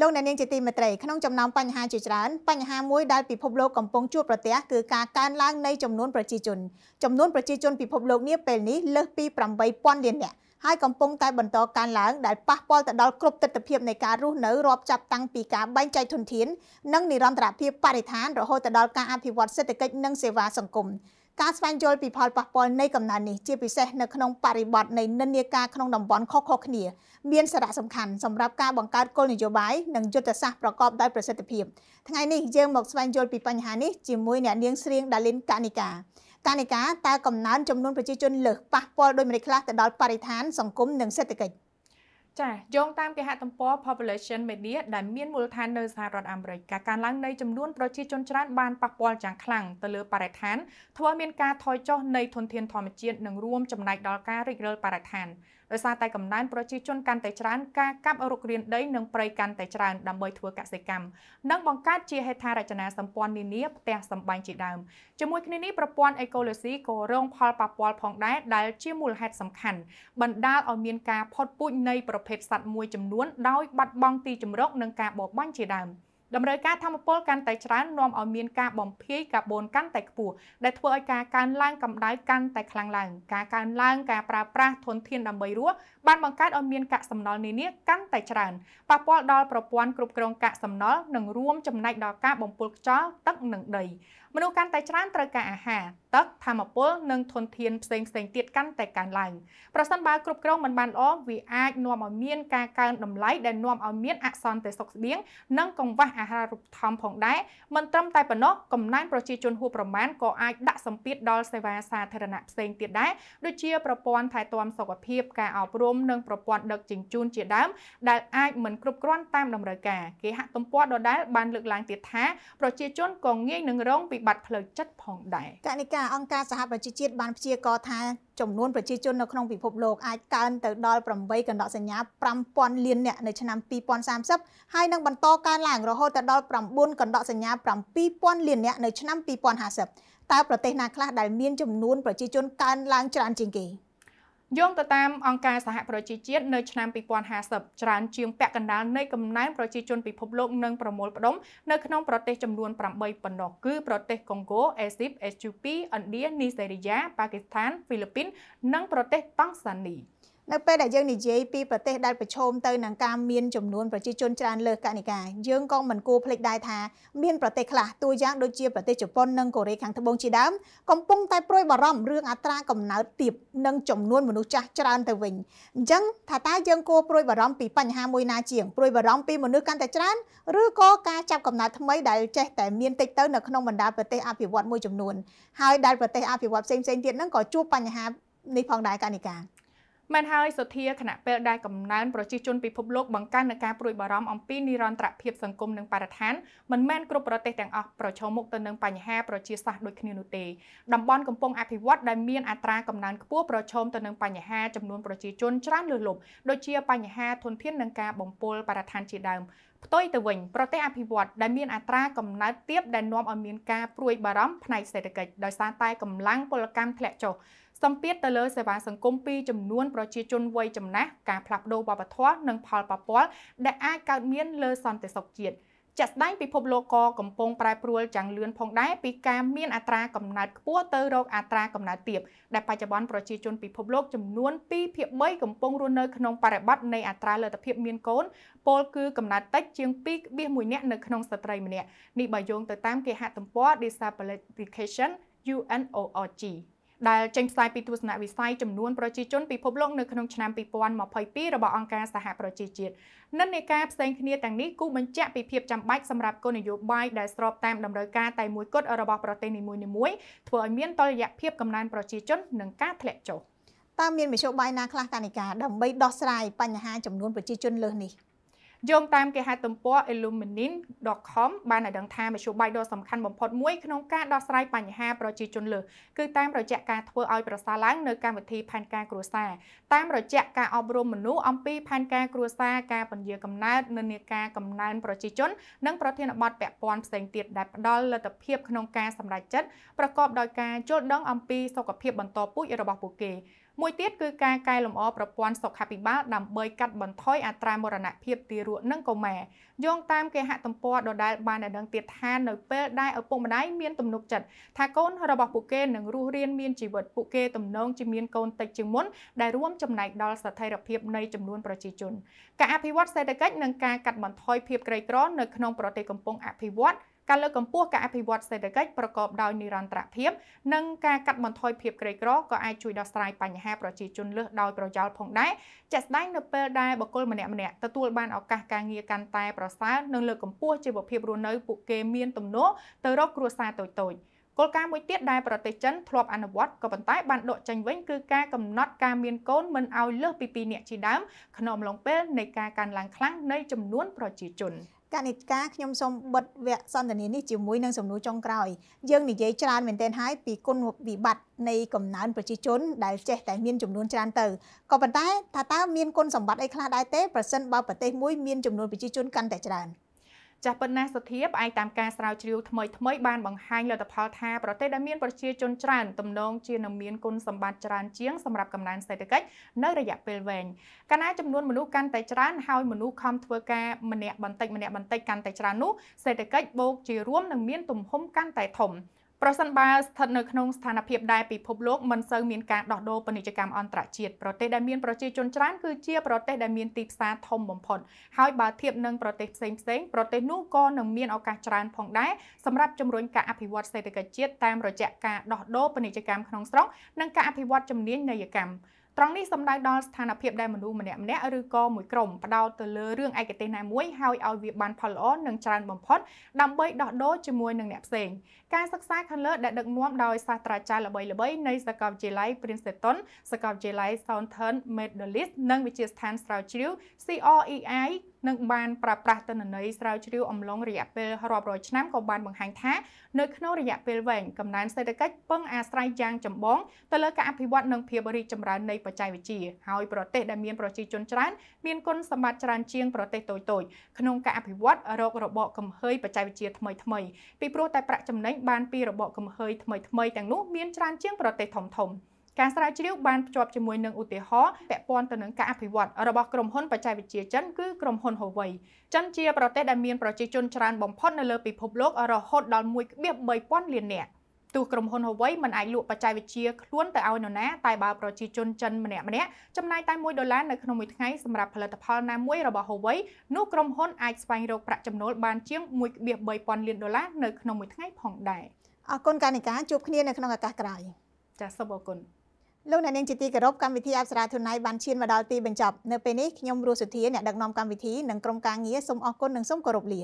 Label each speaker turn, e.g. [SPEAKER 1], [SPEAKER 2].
[SPEAKER 1] លោកអ្នកនាងជាទីមេត្រីក្នុងចំណោមបញ្ហាជាច្រើនបញ្ហាមួយដែលពិភពលោកកំពុងជួបប្រទះគឺការកើនឡើងនៃចំនួនប្រជាជនចំនួនប្រជាជនពិភពលោកនេះពេលនេះលើសពី8000លាននាក់ហើយកំពុងតែបន្តកើនឡើងដែលប៉ះពាល់ទៅដល់គ្រប់ទិដ្ឋភាពនៃការរស់នៅរាប់ចាប់តាំងពីការបែងចែកធនធាននិងនិរន្តរភាពបរិស្ថានរហូតទៅដល់ការអភិវឌ្ឍសេដ្ឋកិច្ចនិងសេវាសង្គមការស្វែងយល់ពីផលប៉ះពាល់នៃកំណើននេះជាពិសេសនៅក្នុងបរិបទនៃនិន្នាការក្នុងតំបន់ខុសៗគ្នា មានសារៈសំខាន់សម្រាប់ការបង្កើតគោលនយោបាយនិងយុទ្ធសាស្ត្រប្រកបដោយប្រសិទ្ធភាពថ្ងៃនេះយើងមកស្វែងយល់ពីបញ្ហានេះជាមួយអ្នកនាងស្រៀងដាលីនកានិកាកានិកាតើកំណើនចំនួនប្រជាជនលើសប៉ះពាល់ដោយម្តេចខ្លះទៅដល់បរិស្ថានសង្គមនិងសេដ្ឋកិច្ច
[SPEAKER 2] ចាយោងតាមគេហទំព័រ Population Media ដែលមានមូលដ្ឋាននៅសហរដ្ឋអាមេរិកការកើនឡើងនៃចំនួនប្រជាជនច្រើនបានប៉ះពាល់យ៉ាងខ្លាំងទៅលើបរិស្ថាន ធ្វើឲ្យមានការថយចុះនៃធនធានធម្មជាតិនិងរួមចំណែកដល់ការរិចរិលបរិស្ថានដោយសារតែកំណើនប្រជាជនកាន់តែច្រើនការកាប់រុករានដីនិងព្រៃកាន់តែច្រើនដើម្បីធ្វើកសិកម្មនិងបង្កើតជាហេដ្ឋារចនាសម្ព័ន្ធនានាផ្ទះសម្បែងជាដើមជាមួយគ្នានេះប្រព័ន្ធអេកូឡូស៊ីក៏រងផលប៉ះពាល់ផងដែរដែលជាមូលហេតុសំខាន់បណ្ដាលឲ្យមានការផុតពូជនៃប្រភេទសត្វមួយចំនួនដោយបាត់បង់ទីជម្រកនិងការបរបាញ់ជាដើម។តម្រូវការធម្មពលកាន់តែច្រើននាំឲ្យមានការបំភាយកាបូនកាន់តែខ្ពស់ដែលធ្វើឲ្យការកើនឡើងកម្ដៅកាន់តែខ្លាំងឡើងការកើនឡើងការប្រើប្រាស់ធនធានដើម្បីរស់បានបង្កើតឲ្យមានកាកសំណល់នានាកាន់តែច្រើនប៉ះពាល់ដល់ប្រព័ន្ធគ្រប់គ្រងកាកសំណល់និងរួមចំណែកដល់ការបំពុលខ្យល់ទឹកនិងដីមនុស្សកាន់តែច្រើនត្រូវការអាហារទឹកធម្មពលនិងធនធានផ្សេងផ្សេងទៀតកាន់តែកើនឡើងប្រសិនបើគ្រប់គ្រងមិនបានល្អវាអាចនាំឲ្យមានការកើនតម្លៃដែលនាំឲ្យមានអសន្តិសុខស្បៀងនិងកង្វះអាហារូបត្ថម្ភផងដែរមិនត្រឹមតែប៉ុណ្ណោះកំណែនប្រជាជនហួប្រមាណក៏អាចដាក់សម្ពាធដល់សេវាសាធារណៈផ្សេងទៀតដែរដូចជាប្រព័ន្ធថែទាំសុខភាពការអប់រំនិងប្រព័ន្ធដឹកជញ្ជូនជាដើមដែលអាចមិនគ្រប់គ្រាន់តាមតម្រូវការគេហទំព័រដដែលបានលើកឡើងទៀតថាប្រជាជនក៏ងាយនឹងរងវិបត្តិផ្លូវចិត្តផងដែរកណិការអង្គការសហប្រជាជាតិបានព្យាករ
[SPEAKER 1] ថាចំនួនប្រជាជននៅក្នុងពិភពលោកអាចកើនទៅដល់8កណ្ដកសញ្ញា5000លាននាក់នៅឆ្នាំ2030ហើយនឹងបន្តកើនឡើងរហូតទៅដល់9កណ្ដកសញ្ញា7000លាននាក់នៅឆ្នាំ2050តើប្រទេសណាខ្លះដែលមានចំនួនប្រជាជនកើន
[SPEAKER 2] ឡើងច្រើនជាងគេ។យោងទៅតាមអង្គការសហប្រជាជាតិនៅឆ្នាំ2050ច្រើនជាងពាក់កណ្ដាលនៃកំណើនប្រជាជនពិភពលោកនឹងប្រមូលផ្ដុំនៅក្នុងប្រទេសចំនួន8ប៉ុណ្ណោះគឺប្រទេសកុងហ្គោអេស៊ីបអេស្ទូពីឥណ្ឌានីសេរីយ៉ាប៉ាគីស្ថានហ្វីលីពីននិងប្រទេសតង់សានី។
[SPEAKER 1] នៅពេលដែលយើងនិយាយពីប្រទេសដែលប្រឈមទៅនឹងការមានចំនួនប្រជាជនច្រើនលើសកណិកាយើងក៏មិនគួរភ្លេចដែរថាមានប្រទេសខ្លះតួយ៉ាងដូចជាប្រទេសជប៉ុននិងកូរ៉េខាងត្បូងជាដើមកំពុងតែព្រួយបារម្ភរឿងអត្រាកំណើតទាបនិងចំនួនមនុស្សចាស់ច្រើនទៅវិញអញ្ចឹងថាតើយើងគួរព្រួយបារម្ភពីបញ្ហាមួយណាជាងព្រួយបារម្ភពីមនុស្សកាន់តែច្រើនឬក៏ការចាប់កំណើតថ្មីដែលចេះតែមានតិចទៅនៅក្នុងបណ្ដាប្រទេសអភិវឌ្ឍន៍មួយចំនួនហើយដែលប្រទេសអភិវឌ្ឍផ្សេងៗទៀតហ្នឹងក៏ជួបបញ្ហានេះផងដែរកណិកា
[SPEAKER 2] មែនហើយសុធាគណៈពេលដែលកំណើនប្រជាជនពិភពលោកបង្កើននឹងការព្រួយបារម្ភអំពីនិរន្តរភាពសង្គមនិងបរិស្ថានមិនមែនគ្រប់ប្រទេសទាំងអស់ប្រឈមមុខទៅនឹងបញ្ហាប្រជាសាស្ត្រដូចគ្នានោះទេតំបន់កំពុងអភិវឌ្ឍដែលមានអត្រាកំណើនខ្ពស់ប្រឈមទៅនឹងបញ្ហាចំនួនប្រជាជនច្រើនលើសលប់ដូចជាបញ្ហាធនធាននិងការបំពុលបរិស្ថានជាដើមផ្ទុយទៅវិញប្រទេសអភិវឌ្ឍដែលមានអត្រាកំណើតទាប ដែលនាំឲ្យមានការព្រួយបារម្ភផ្នែកសេដ្ឋកិច្ចដោយសារតែកម្លាំងពលកម្មធ្លាក់ចុះសម្ពាធទៅលើសេវាសង្គមពីចំនួនប្រជាជនវ័យចំណាស់ការផ្លាស់ប្ដូរវប្បធម៌និងផលប៉ះពាល់ដែលអាចកើតមានលើសន្តិសុខជាតិចាក់ស្ដែងពិភពលោកក៏កំពុងប្រែប្រួលយ៉ាងលឿនផងដែរពីការមានអត្រាកំណើតខ្ពស់ទៅរកអត្រាកំណើតទាបដែលបច្ចុប្បន្នប្រជាជនពិភពលោកចំនួន2/3កំពុងរស់នៅក្នុងបរិបទនៃអត្រាលទ្ធភាពមានកូនពលគឺកំណើតតិចជាង2.1នាក់នៅក្នុងស្ត្រីម្នាក់នេះបើយោងទៅតាមគេហទំព័រ Disability Education UNOOG ដែលចេញផ្សាយពីទស្សនវិស័យចំនួនប្រជាជនពិភពលោកនៅក្នុងឆ្នាំ2022របស់អង្គការសហប្រជាជាតិនិន្នាការផ្សេងគ្នាទាំងនេះគូបញ្ជាក់ពីភាពចាំបាច់សម្រាប់គោលនយោបាយដែលស្របតាមតម្រូវការតែមួយគត់របស់ប្រទេសនីមួយៗធ្វើឲ្យមានតុល្យភាពកំណើនប្រជាជននិងការធ្លាក់ចុះ
[SPEAKER 1] តាមមានមជ្ឈបាយណាខ្លះតានិកាដើម្បីដោះស្រាយបញ្ហាចំនួនប្រជាជនល
[SPEAKER 2] ើសនេះយោងតាមគេហទំព័រ illumin.com បានឲ្យដឹងថាមធ្យោបាយដ៏សំខាន់បំផុតមួយក្នុងការដោះស្រាយបញ្ហាប្រជាជនលើគឺតាមរយៈការធ្វើឲ្យប្រសើរឡើងនៅកម្មវិធីផែនការគ្រួសារតាមរយៈការអប់រំមនុស្សអំពីផែនការគ្រួសារការពន្យាកំណើតនិន្នាការកំណើនប្រជាជននិងប្រធានបទពាក់ព័ន្ធផ្សេងទៀតដែលផ្ដល់លទ្ធភាពក្នុងការសម្រេចចិត្តប្រកបដោយការយល់ដឹងអំពីសុខភាពបន្តពូជរបស់ពួកគេមួយទៀតគឺការកែលម្អប្រព័ន្ធសុខាភិបាលដើម្បីកាត់បន្ថយអត្រាមរណភាពទារកនិងកុមារយោងតាមគេហទំព័រដដែលបានដដឹងទៀតថានៅពេលដែលឪពុកម្ដាយមានទំនុកចិត្តថាកូនរបស់ពួកគេនឹងរស់រានមានជីវិតពួកគេទំនងជាមានកូនតិចជាងមុនដែលរួមចំណែកដល់ស្ថិរភាពនៃចំនួនប្រជាជនការអភិវឌ្ឍសេដ្ឋកិច្ចនិងការកាត់បន្ថយភាពក្រីក្រនៅក្នុងប្រទេសកំពុងអភិវឌ្ឍន៍ការលើកកម្ពស់ការអភិវឌ្ឍសេដ្ឋកិច្ចប្រកបដោយនិរន្តរភាព និងការកាត់បន្ថយភាពក្រីក្រក៏អាចជួយដោះស្រាយបញ្ហាប្រជាជនលើសដោយប្រយោលផងដែរជាក់ស្ដែងនៅពេលដែលបុគ្គលម្នាក់ៗទទួលបានឱកាសការងារកាន់តែប្រសើរនិងលើកកម្ពស់ជីវភាពរស់នៅពួកគេមានទំនោរទៅរកគ្រួសារតូចៗគោលការណ៍មួយទៀតដែលប្រទេសចិនធ្លាប់អនុវត្តក៏ប៉ុន្តែបានដកចេញវិញគឺការកំណត់ការមានកូនមិនឲ្យលើសពី2នាក់ជាដើមក្នុងអំឡុងពេលនៃការកើនឡើងខ្លាំងនៃចំនួនប្រជាជន។កណិការខ្ញុំសូមបិទវគ្គសន្ទនានេះជាមួយ
[SPEAKER 1] នឹងសំណួរចុងក្រោយយើងនិយាយច្រើនមែនទែនហើយពីគុណវិបត្តិនៃកំណើនប្រជាជនដែលចេះតែមានចំនួនច្រើនទៅក៏ប៉ុន្តែថាតើមានគុណសម្បត្តិអីខ្លះដែរទេប្រសិនបើ
[SPEAKER 2] ប្រទេសមួយមានចំនួនប្រជាជនកាន់តែច្រើន។ចាស់ប៉ុណ្ណាសុធាផ្អែកតាមការស្រាវជ្រាវថ្មីថ្មីបានបង្ហាញលទ្ធផលថាប្រទេសដែលមានប្រជាជនច្រើនទំនងជានឹងមានគុណសម្បត្តិច្រើនជាងសម្រាប់កំណើនសេដ្ឋកិច្ចនៅរយៈពេលវែងកាលណាចំនួនមនុស្សកាន់តែច្រើនហើយមនុស្សខំធ្វើការម្នាក់បន្តិចម្នាក់បន្តិចកាន់តែច្រើននោះសេដ្ឋកិច្ចបូក ជារួមនឹងមានទំហំកាន់តែធំ។ប្រសិនបើស្ថិតនៅក្នុងស្ថានភាពដែលពិភពលោកមិនសូវមានការដោះដូរពាណិជ្ជកម្មអន្តរជាតិប្រទេសដែលមានប្រជាជនច្រើនគឺជាប្រទេសដែលមានទីផ្សារធំបំផុតហើយបើធៀបនឹងប្រទេសផ្សេងផ្សេងប្រទេសនោះក៏នឹងមានឱកាសច្រើនផងដែរសម្រាប់ជំរុញការអភិវឌ្ឍសេដ្ឋកិច្ចជាតិតាមរយៈការដោះដូរពាណិជ្ជកម្មក្នុងស្រុកនិងការអភិវឌ្ឍជំនាញនយកម្មត្រង់នេះសំដៅដល់ស្ថានភាពដែលមនុស្សម្នាក់ម្នាក់ឬក៏មួយក្រុមផ្ដោតទៅលើរឿងឯកទេសណាមួយហើយឲ្យវាបានផលល្អនិងច្រើនបំផុតដើម្បីដោះដូរជាមួយនឹងអ្នកផ្សេងការសិក្សាខាងលើដែលដឹកនាំដោយសាស្ត្រាចារ្យល្បីៗនៃសាកលវិទ្យាល័យ Princeton សាកលវិទ្យាល័យ Southern Methodist និងវិទ្យាស្ថានស្រាវជ្រាវ CREI និងបានប្រើប្រាស់ទិន្នន័យស្រាវជ្រាវអំឡុងរយៈពេលរាប់រយឆ្នាំក៏បានបង្ហាញថា នៅក្នុងរយៈពេលវែងកំណើនសេដ្ឋកិច្ចពឹងអាស្រ័យយ៉ាងចម្បងទៅលើការអភិវឌ្ឍនិងភាពរីកចម្រើននៃបច្ចេកវិទ្យាហើយប្រទេសដែលមានប្រជាជនច្រើន មានគុណសម្បត្តិច្រើនជាងប្រទេសតូចតូចក្នុងការអភិវឌ្ឍរករបបកំហុយបច្ចេកវិទ្យាថ្មីថ្មីពីព្រោះតែប្រាក់ចំណេញបានពីរបបកំហុយថ្មីថ្មីទាំងនោះមានច្រើនជាងប្រទេសធំធំ។ការស្រាវជ្រាវបានភ្ជាប់ជាមួយនឹងឧទាហរណ៍ពាក់ព័ន្ធទៅនឹងការអភិវឌ្ឍរបស់ក្រុមហ៊ុនបច្ចេកវិទ្យាចិនគឺក្រុមហ៊ុន Huawei ចិនជាប្រទេសដែលមានប្រជាជនច្រើនបំផុតនៅលើពិភពលោករហូតដល់1.3000លាននាក់ទោះក្រុមហ៊ុន Huawei មិនអាចលក់បច្ចេកវិទ្យាខ្លួនទៅឲ្យនរណាតែបើប្រជាជនចិនម្នាក់ម្នាក់ចំណាយតែ1ដុល្លារនៅក្នុងមួយថ្ងៃសម្រាប់ផលិតផលណាមួយរបស់ Huawei នោះក្រុមហ៊ុនអាចស្វែងរកប្រាក់ចំណូលបានជាង1.3000លានដុល្លារនៅក្នុងមួយថ្ងៃផងដែរ
[SPEAKER 1] អរគុណកានិកាជួបគ្នានៅក្នុងឱកាសក្រោយចាសសូមអរគុណលោកអ្នកនាងជាទីគោរពកម្មវិធីអប្សរាធន័យបានឈានមកដល់ទីបញ្ចប់នៅពេលនេះខ្ញុំរស់សុធាអ្នកដឹកនាំកម្មវិធីនិងក្រុមការងារសូមអរគុណនិងសូមគោរពលា